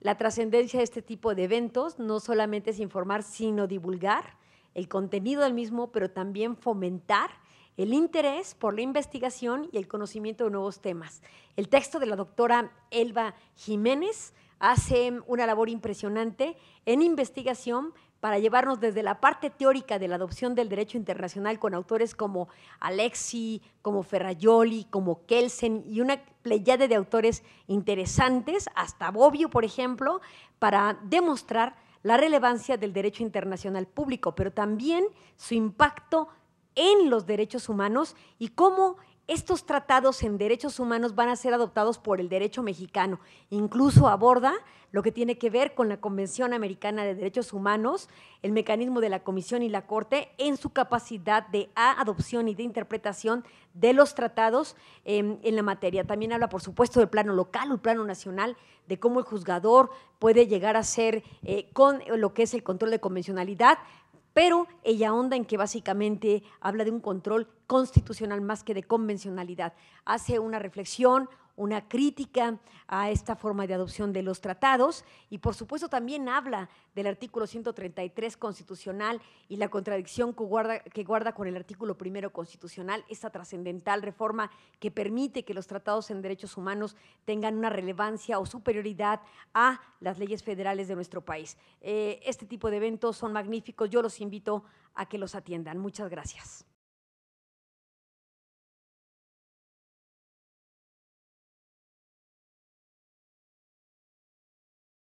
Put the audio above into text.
La trascendencia de este tipo de eventos no solamente es informar, sino divulgar el contenido del mismo, pero también fomentar el interés por la investigación y el conocimiento de nuevos temas. El texto de la doctora Elba Jiménez hace una labor impresionante en investigación para llevarnos desde la parte teórica de la adopción del derecho internacional con autores como Alexi, como Ferrayoli, como Kelsen y una pleyade de autores interesantes, hasta Bobbio, por ejemplo, para demostrar la relevancia del derecho internacional público, pero también su impacto en los derechos humanos y cómo estos tratados en derechos humanos van a ser adoptados por el derecho mexicano. Incluso aborda lo que tiene que ver con la Convención Americana de Derechos Humanos, el mecanismo de la Comisión y la Corte en su capacidad de adopción y de interpretación de los tratados em, en, la materia. También habla, por supuesto, del plano local, el plano nacional, de cómo el juzgador puede llegar a ser eh, con lo que es el control de convencionalidad, pero ella onda en que básicamente habla de un control constitucional más que de convencionalidad. Hace una reflexión una crítica a esta forma de adopción de los tratados y por supuesto también habla del artículo 133 constitucional y la contradicción que guarda, que guarda con el artículo primero constitucional, esta trascendental reforma que permite que los tratados en derechos humanos tengan una relevancia o superioridad a las leyes federales de nuestro país. Eh, este tipo de eventos son magníficos, yo los invito a que los atiendan. Muchas gracias.